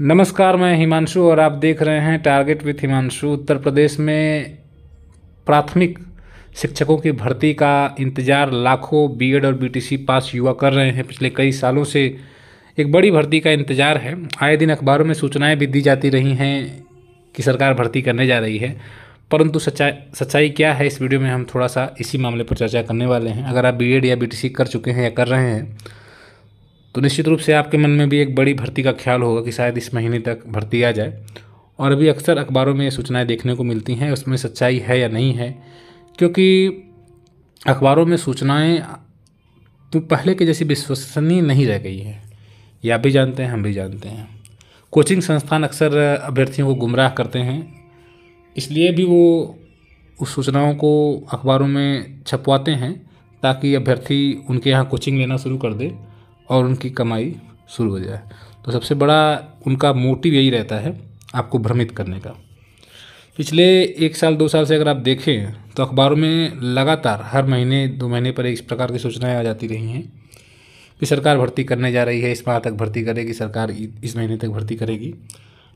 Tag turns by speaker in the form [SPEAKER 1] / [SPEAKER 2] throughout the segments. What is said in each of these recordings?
[SPEAKER 1] नमस्कार मैं हिमांशु और आप देख रहे हैं टारगेट विथ हिमांशु उत्तर प्रदेश में प्राथमिक शिक्षकों की भर्ती का इंतज़ार लाखों बीएड और बीटीसी पास युवा कर रहे हैं पिछले कई सालों से एक बड़ी भर्ती का इंतज़ार है आए दिन अखबारों में सूचनाएं भी दी जाती रही हैं कि सरकार भर्ती करने जा रही है परंतु सच्चाई सच्चाई क्या है इस वीडियो में हम थोड़ा सा इसी मामले पर चर्चा करने वाले हैं अगर आप बी या बी कर चुके हैं या कर रहे हैं तो निश्चित रूप से आपके मन में भी एक बड़ी भर्ती का ख्याल होगा कि शायद इस महीने तक भर्ती आ जाए और अभी अक्सर अखबारों में ये सूचनाएँ देखने को मिलती हैं उसमें सच्चाई है या नहीं है क्योंकि अखबारों में सूचनाएँ तो पहले के जैसी विश्वसनीय नहीं रह गई है ये आप भी जानते हैं हम भी जानते हैं कोचिंग संस्थान अक्सर अभ्यर्थियों को गुमराह करते हैं इसलिए भी वो उस सूचनाओं को अखबारों में छपवाते हैं ताकि अभ्यर्थी उनके यहाँ कोचिंग लेना शुरू कर दे और उनकी कमाई शुरू हो जाए तो सबसे बड़ा उनका मोटिव यही रहता है आपको भ्रमित करने का पिछले एक साल दो साल से अगर आप देखें तो अखबारों में लगातार हर महीने दो महीने पर इस प्रकार की सूचनाएँ आ जाती रही हैं कि सरकार भर्ती करने जा रही है इस माह तक भर्ती करेगी सरकार इस महीने तक भर्ती करेगी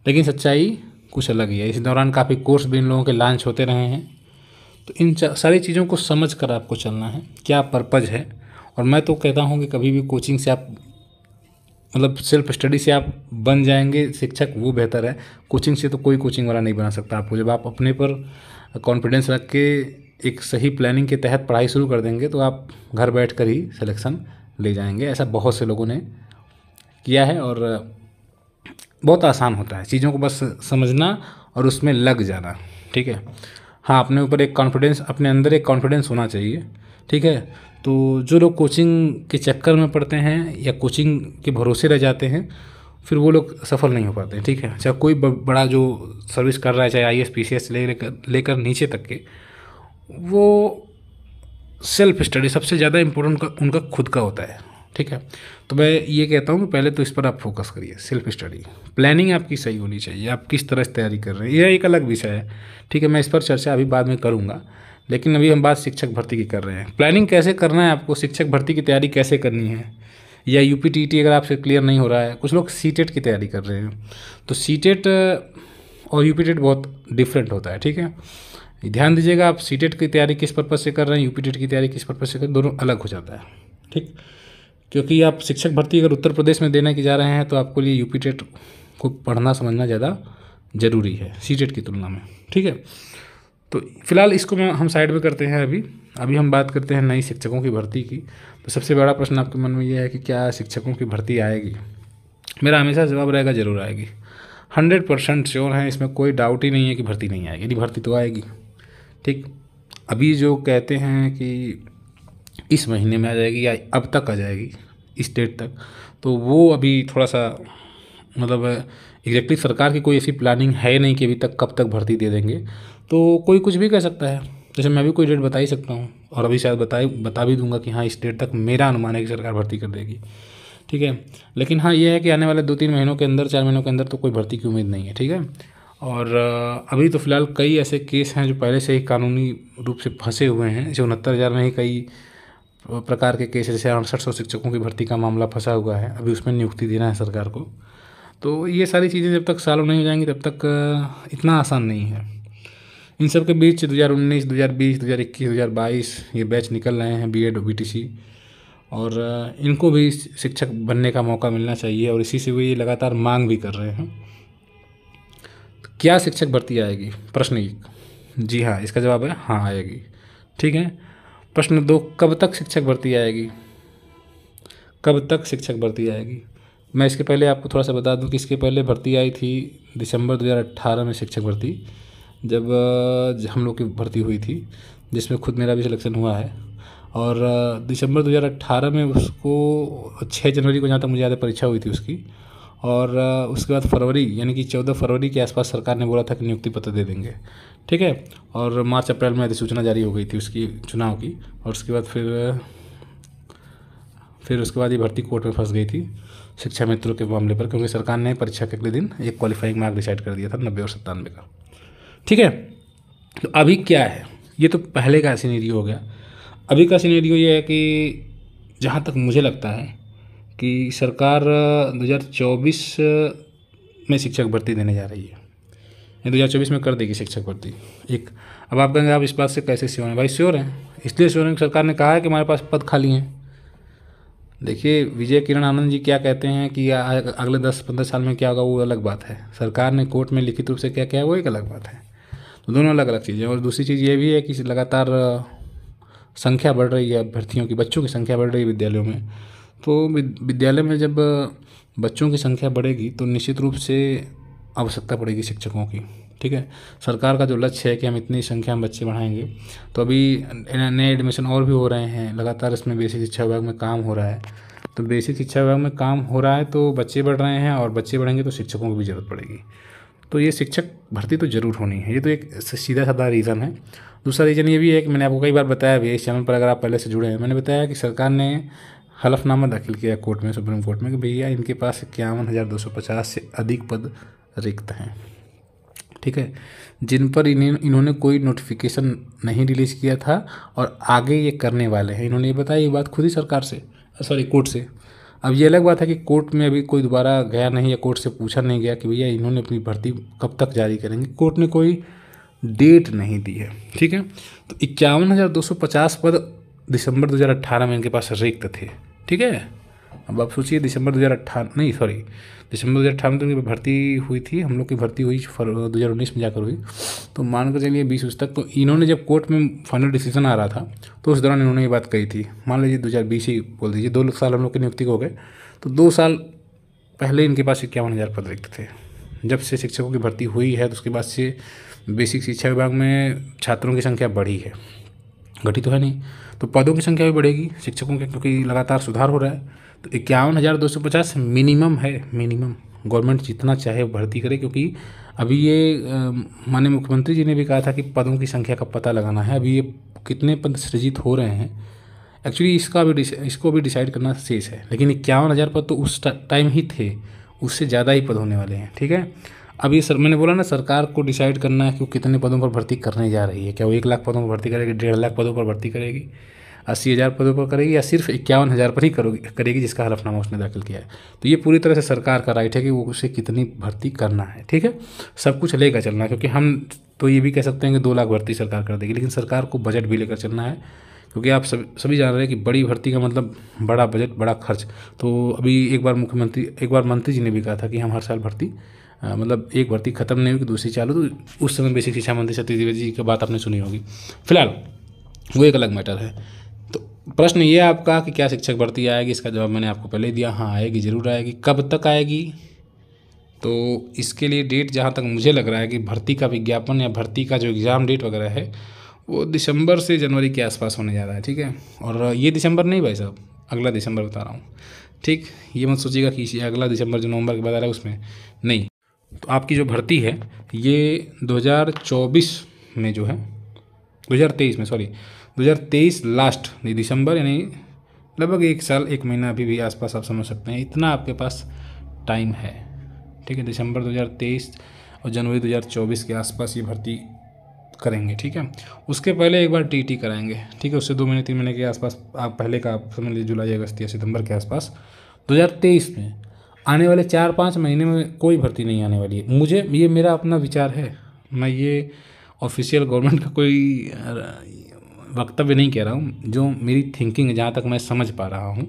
[SPEAKER 1] लेकिन सच्चाई कुछ अलग ही है इस दौरान काफ़ी कोर्स भी इन लोगों के लॉन्च होते रहे हैं तो इन सारी चीज़ों को समझ कर आपको चलना है क्या पर्पज़ है और मैं तो कहता हूँ कि कभी भी कोचिंग से आप मतलब सेल्फ स्टडी से आप बन जाएंगे शिक्षक वो बेहतर है कोचिंग से तो कोई कोचिंग वाला नहीं बना सकता आपको जब आप अपने पर कॉन्फिडेंस रख के एक सही प्लानिंग के तहत पढ़ाई शुरू कर देंगे तो आप घर बैठ कर ही सिलेक्शन ले जाएंगे ऐसा बहुत से लोगों ने किया है और बहुत आसान होता है चीज़ों को बस समझना और उसमें लग जाना ठीक है हाँ अपने ऊपर एक कॉन्फिडेंस अपने अंदर एक कॉन्फिडेंस होना चाहिए ठीक है तो जो लोग कोचिंग के चक्कर में पड़ते हैं या कोचिंग के भरोसे रह जाते हैं फिर वो लोग सफल नहीं हो पाते हैं ठीक है चाहे अच्छा, कोई बड़ा जो सर्विस कर रहा है चाहे I S P C S लेकर लेकर नीचे तक के वो सेल्फ स्टडी सबसे ज़्यादा इम्पोर्टेंट उनका खुद का होता है ठीक है तो मैं ये कहता हूँ कि पहले तो इस पर आप फोकस करिए सेल्फ स्टडी प्लानिंग आपकी सही होनी चाहिए आप किस तरह से तैयारी कर रहे हैं यह एक अलग विषय है ठीक है मैं इस पर चर्चा अभी बाद में करूँगा लेकिन अभी हम बात शिक्षक भर्ती की कर रहे हैं प्लानिंग कैसे करना है आपको शिक्षक भर्ती की तैयारी कैसे करनी है या यू पी टी टी अगर आपसे क्लियर नहीं हो रहा है कुछ लोग सी टेट e की तैयारी कर रहे हैं तो सी टेट e और यू पी e बहुत डिफरेंट होता है ठीक है ध्यान दीजिएगा आप सी टेट की तैयारी किस पर्पज़ से कर रहे हैं यू पी टेट की तैयारी किस पर्पज़ से कर दोनों अलग हो जाता है ठीक क्योंकि आप शिक्षक भर्ती अगर उत्तर प्रदेश में देने की जा रहे हैं तो आपको लिए यू पी टेट को पढ़ना समझना ज़्यादा ज़रूरी है सी की तुलना में ठीक है तो फिलहाल इसको हम साइड में करते हैं अभी अभी हम बात करते हैं नई शिक्षकों की भर्ती की तो सबसे बड़ा प्रश्न आपके मन में यह है कि क्या शिक्षकों की भर्ती आएगी मेरा हमेशा जवाब रहेगा ज़रूर आएगी हंड्रेड परसेंट श्योर है इसमें कोई डाउट ही नहीं है कि भर्ती नहीं आएगी यदि भर्ती तो आएगी ठीक अभी जो कहते हैं कि इस महीने में आ जाएगी या अब तक आ जाएगी इस डेट तक तो वो अभी थोड़ा सा मतलब एग्जैक्टली सरकार की कोई ऐसी प्लानिंग है नहीं कि अभी तक कब तक भर्ती दे देंगे तो कोई कुछ भी कह सकता है जैसे मैं भी कोई डेट बता ही सकता हूँ और अभी शायद बता बता भी दूंगा कि हाँ इस डेट तक मेरा अनुमान है कि सरकार भर्ती कर देगी ठीक है लेकिन हाँ ये है कि आने वाले दो तीन महीनों के अंदर चार महीनों के अंदर तो कोई भर्ती की उम्मीद नहीं है ठीक है और अभी तो फ़िलहाल कई ऐसे केस हैं जो पहले से ही कानूनी रूप से फंसे हुए हैं जैसे उनहत्तर हज़ार में ही कई प्रकार के केस जैसे अड़सठ सौ शिक्षकों की भर्ती का मामला फंसा हुआ है अभी उसमें नियुक्ति देना है सरकार को तो ये सारी चीज़ें जब तक सालों नहीं हो जाएंगी तब तक इतना आसान नहीं है इन सब के बीच 2019, 2020, 2021, 2022 ये बैच निकल रहे हैं बी एड और इनको भी शिक्षक बनने का मौका मिलना चाहिए और इसी से वो ये लगातार मांग भी कर रहे हैं तो क्या शिक्षक भर्ती आएगी प्रश्न एक जी हाँ इसका जवाब है हाँ आएगी ठीक है प्रश्न दो कब तक शिक्षक भर्ती आएगी कब तक शिक्षक भर्ती आएगी मैं इसके पहले आपको थोड़ा सा बता दूं कि इसके पहले भर्ती आई थी दिसंबर 2018 में शिक्षक भर्ती जब हम लोग की भर्ती हुई थी जिसमें खुद मेरा भी सिलेक्शन हुआ है और दिसंबर 2018 में उसको 6 जनवरी को जहाँ तक मुझे याद है परीक्षा हुई थी उसकी और उसके बाद फरवरी यानी कि 14 फरवरी के आसपास सरकार ने बोला था कि नियुक्ति पत्र दे देंगे ठीक है और मार्च अप्रैल में अधिसूचना जारी हो गई थी उसकी चुनाव की और उसके बाद फिर फिर उसके बाद ये भर्ती कोर्ट में फंस गई थी शिक्षा मित्रों के मामले पर क्योंकि सरकार ने परीक्षा के अगले दिन एक क्वालिफाइंग मार्क डिसाइड कर दिया था नब्बे और सत्तानवे का ठीक है तो अभी क्या है ये तो पहले का सीनेरियो हो गया अभी का सीनेरियो ये है कि जहाँ तक मुझे लगता है कि सरकार 2024 में शिक्षक भर्ती देने जा रही है दो हज़ार चौबीस में कर देगी शिक्षक भर्ती एक अब आप कहेंगे आप इस बात से कैसे श्योर हैं भाई श्योर हैं इसलिए श्योर हैं कि सरकार ने कहा है कि हमारे पास पद खाली हैं देखिए विजय किरण आनंद जी क्या कहते हैं कि अगले दस पंद्रह साल में क्या होगा वो अलग बात है सरकार ने कोर्ट में लिखित रूप से क्या किया वो एक अलग बात है तो दोनों अलग अलग चीज़ें और दूसरी चीज़ ये भी है कि लगातार संख्या बढ़ रही है अभ्यर्थियों की बच्चों की संख्या बढ़ रही है विद्यालयों में तो विद्यालय में जब बच्चों की संख्या बढ़ेगी तो निश्चित रूप से आवश्यकता पड़ेगी शिक्षकों की ठीक है सरकार का जो लक्ष्य है कि हम इतनी संख्या में बच्चे बढ़ाएंगे तो अभी नए एडमिशन और भी हो रहे हैं लगातार इसमें बेसिक शिक्षा विभाग में काम हो रहा है तो बेसिक शिक्षा विभाग में काम हो रहा है तो बच्चे बढ़ रहे हैं और बच्चे बढ़ेंगे तो शिक्षकों की भी ज़रूरत पड़ेगी तो ये शिक्षक भर्ती तो ज़रूर होनी है ये तो एक सीधा साधा रीज़न है दूसरा रीज़न ये भी है कि मैंने आपको कई बार बताया भी इस चैनल पर अगर आप पहले से जुड़े हैं मैंने बताया कि सरकार ने हलफनामा दाखिल किया कोर्ट में सुप्रीम कोर्ट में कि भैया इनके पास इक्यावन हज़ार दो सौ पचास से अधिक पद रिक्त हैं ठीक है जिन पर इन्हें इन्होंने कोई नोटिफिकेशन नहीं रिलीज़ किया था और आगे ये करने वाले हैं इन्होंने ये बताया ये बात खुद ही सरकार से सॉरी कोर्ट से अब ये अलग बात है कि कोर्ट में अभी कोई दोबारा गया नहीं या कोर्ट से पूछा नहीं गया कि भैया इन्होंने अपनी भर्ती कब तक जारी करेंगे कोर्ट ने कोई डेट नहीं दी है ठीक है तो इक्यावन हज़ार दो सौ पचास पद दिसंबर 2018 में इनके पास रिक्त थे ठीक है अब आप सोचिए दिसंबर दो हज़ार नहीं सॉरी दिसंबर दो हज़ार अट्ठारह में तो भर्ती हुई थी हम लोग की भर्ती हुई फर दो हज़ार उन्नीस में जाकर हुई तो मान कर चलिए बीस उस तक तो इन्होंने जब कोर्ट में फाइनल डिसीजन आ रहा था तो उस दौरान इन्होंने ये बात कही थी मान लीजिए दो हज़ार बीस ही बोल दीजिए दो साल हम लोग की नियुक्ति हो गए तो दो साल पहले इनके पास इक्यावन हज़ार पद रिक्त थे जब से शिक्षकों की भर्ती हुई है तो उसके बाद से बेसिक शिक्षा विभाग में छात्रों की संख्या बढ़ी है घटी तो है नहीं तो पदों की संख्या भी बढ़ेगी शिक्षकों के क्योंकि लगातार सुधार हो रहा है तो इक्यावन हज़ार दो सौ पचास मिनिमम है मिनिमम गवर्नमेंट जितना चाहे भर्ती करे क्योंकि अभी ये माननीय मुख्यमंत्री जी ने भी कहा था कि पदों की संख्या का पता लगाना है अभी ये कितने पद सृजित हो रहे हैं एक्चुअली इसका भी इसको भी डिसाइड करना शेष है लेकिन इक्यावन हज़ार पद तो उस टाइम ही थे उससे ज़्यादा ही पद होने वाले हैं ठीक है अभी सर मैंने बोला ना सरकार को डिसाइड करना है कि वो कितने पदों पर भर्ती करने जा रही है क्या वो एक लाख पदों पर भर्ती करेगी डेढ़ लाख पदों पर भर्ती करेगी अस्सी हज़ार पदों पर करेगी या सिर्फ इक्यावन हज़ार पर ही करोगी करेगी जिसका हलफनामा उसने दाखिल किया है तो ये पूरी तरह से सरकार का राइट है कि वो उसे कितनी भर्ती करना है ठीक है सब कुछ लेकर चलना क्योंकि हम तो ये भी कह सकते हैं कि दो लाख भर्ती सरकार कर देगी लेकिन सरकार को बजट भी लेकर चलना है क्योंकि आप सभी सभी जान रहे हैं कि बड़ी भर्ती का मतलब बड़ा बजट बड़ा खर्च तो अभी एक बार मुख्यमंत्री एक बार मंत्री जी ने भी कहा था कि हम हर साल भर्ती मतलब एक भर्ती खत्म नहीं हुई दूसरी चालू तो उस समय बेसिक शिक्षा मंत्री सत्य द्विवेदी जी की बात आपने सुनी होगी फिलहाल वो एक अलग मैटर है तो प्रश्न ये आपका कि क्या शिक्षक भर्ती आएगी इसका जवाब मैंने आपको पहले दिया हाँ आएगी ज़रूर आएगी कब तक आएगी तो इसके लिए डेट जहाँ तक मुझे लग रहा है कि भर्ती का विज्ञापन या भर्ती का जो एग्ज़ाम डेट वगैरह है वो दिसंबर से जनवरी के आसपास होने जा रहा है ठीक है और ये दिसंबर नहीं भाई साहब अगला दिसंबर बता रहा हूँ ठीक ये मत सोचिएगा कि अगला दिसंबर जो नवंबर के बाद आ रहा है उसमें नहीं तो आपकी जो भर्ती है ये 2024 में जो है 2023 में सॉरी 2023 लास्ट दिसंबर यानी लगभग एक साल एक महीना अभी भी आसपास आप समझ सकते हैं इतना आपके पास टाइम है ठीक है दिसंबर 2023 और जनवरी 2024 के आसपास ये भर्ती करेंगे ठीक है उसके पहले एक बार टीटी कराएंगे ठीक है उससे दो महीने तीन महीने के आसपास आप पहले का आप समझ लीजिए जुलाई अगस्त या सितंबर के आसपास 2023 में आने वाले चार पाँच महीने में कोई भर्ती नहीं आने वाली है मुझे ये मेरा अपना विचार है मैं ये ऑफिशियल गवर्नमेंट का कोई वक्तव्य नहीं कह रहा हूँ जो मेरी थिंकिंग है जहाँ तक मैं समझ पा रहा हूँ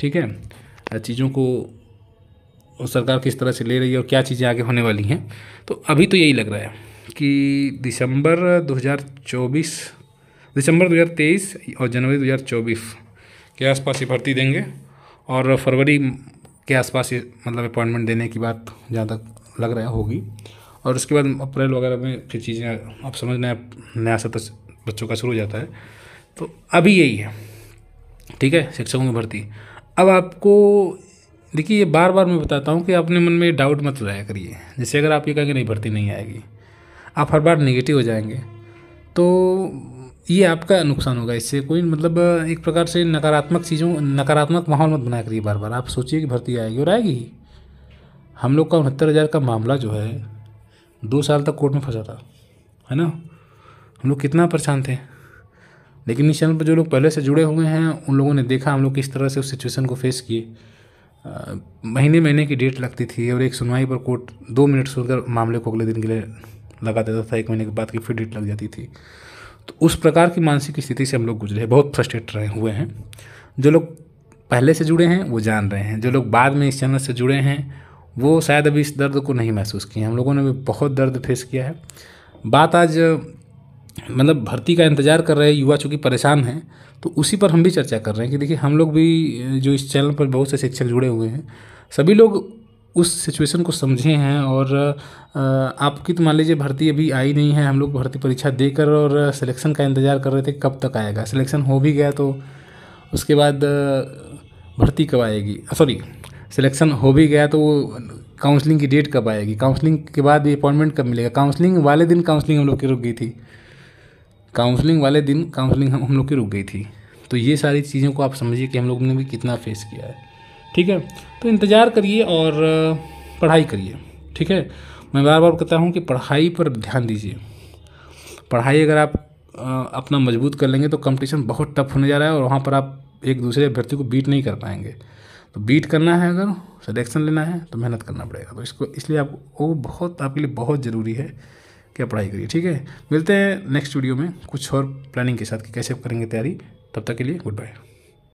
[SPEAKER 1] ठीक है चीज़ों को सरकार किस तरह से ले रही है और क्या चीज़ें आगे होने वाली हैं तो अभी तो यही लग रहा है कि दिसंबर 2024 दिसंबर 2023 और जनवरी 2024 के आसपास ये भर्ती देंगे और फरवरी के आसपास ये मतलब अपॉइंटमेंट देने की बात जहाँ तक लग रहा होगी और उसके बाद अप्रैल वगैरह में फिर चीज़ें अब समझ नया नया सत्र बच्चों का शुरू हो जाता है तो अभी यही है ठीक है शिक्षकों की भर्ती अब आपको देखिए ये बार बार मैं बताता हूँ कि अपने मन में डाउट मत लाया करिए जैसे अगर आप ये कहेंगे नहीं भर्ती नहीं आएगी आप हर बार निगेटिव हो जाएंगे तो ये आपका नुकसान होगा इससे कोई मतलब एक प्रकार से नकारात्मक चीज़ों नकारात्मक माहौल मत बनाया करिए बार बार आप सोचिए कि भर्ती आएगी और आएगी ही हम लोग का उनहत्तर हज़ार का मामला जो है दो साल तक कोर्ट में फंसा था है ना हम लोग कितना परेशान थे लेकिन इस चैनल पर जो लोग पहले से जुड़े हुए हैं उन लोगों ने देखा हम लोग किस तरह से उस सिचुएशन को फेस किए महीने महीने की डेट लगती थी और एक सुनवाई पर कोर्ट दो मिनट सुनकर मामले को अगले दिन के लिए लगा देता था एक महीने के बाद की फिर डेट लग जाती थी तो उस प्रकार की मानसिक स्थिति से हम लोग गुजरे बहुत फ्रस्ट्रेट रहे हुए हैं जो लोग पहले से जुड़े हैं वो जान रहे हैं जो लोग बाद में इस चैनल से जुड़े हैं वो शायद अभी इस दर्द को नहीं महसूस किए हम लोगों ने भी बहुत दर्द फेस किया है बात आज मतलब भर्ती का इंतज़ार कर रहे युवा चूँकि परेशान हैं तो उसी पर हम भी चर्चा कर रहे हैं कि देखिए हम लोग भी जो इस चैनल पर बहुत से शिक्षक जुड़े हुए हैं सभी लोग उस सिचुएशन को समझे हैं और आपकी तो मान लीजिए भर्ती अभी आई नहीं है हम लोग भर्ती परीक्षा देकर और सिलेक्शन का इंतज़ार कर रहे थे कब तक आएगा सिलेक्शन हो भी गया तो उसके बाद भर्ती कब आएगी सॉरी सिलेक्शन हो भी गया तो काउंसलिंग की डेट कब आएगी काउंसलिंग के बाद ये अपॉइंटमेंट कब मिलेगा काउंसलिंग वाले दिन काउंसलिंग हम लोग की रुक गई थी काउंसलिंग वाले दिन काउंसलिंग हम हम लोग की रुक गई थी तो ये सारी चीज़ों को आप समझिए कि हम लोग ने भी कितना फेस किया है ठीक है तो इंतज़ार करिए और पढ़ाई करिए ठीक है मैं बार बार कहता हूँ कि पढ़ाई पर ध्यान दीजिए पढ़ाई अगर आप अपना मजबूत कर लेंगे तो कंपटीशन बहुत टफ होने जा रहा है और वहाँ पर आप एक दूसरे अभ्यर्थी को बीट नहीं कर पाएंगे तो बीट करना है अगर सिलेक्शन लेना है तो मेहनत करना पड़ेगा तो इसको इसलिए आप वो बहुत आपके लिए बहुत ज़रूरी है कि आप पढ़ाई करिए ठीक है मिलते हैं नेक्स्ट वीडियो में कुछ और प्लानिंग के साथ कि कैसे करेंगे तैयारी तब तक के लिए गुड बाय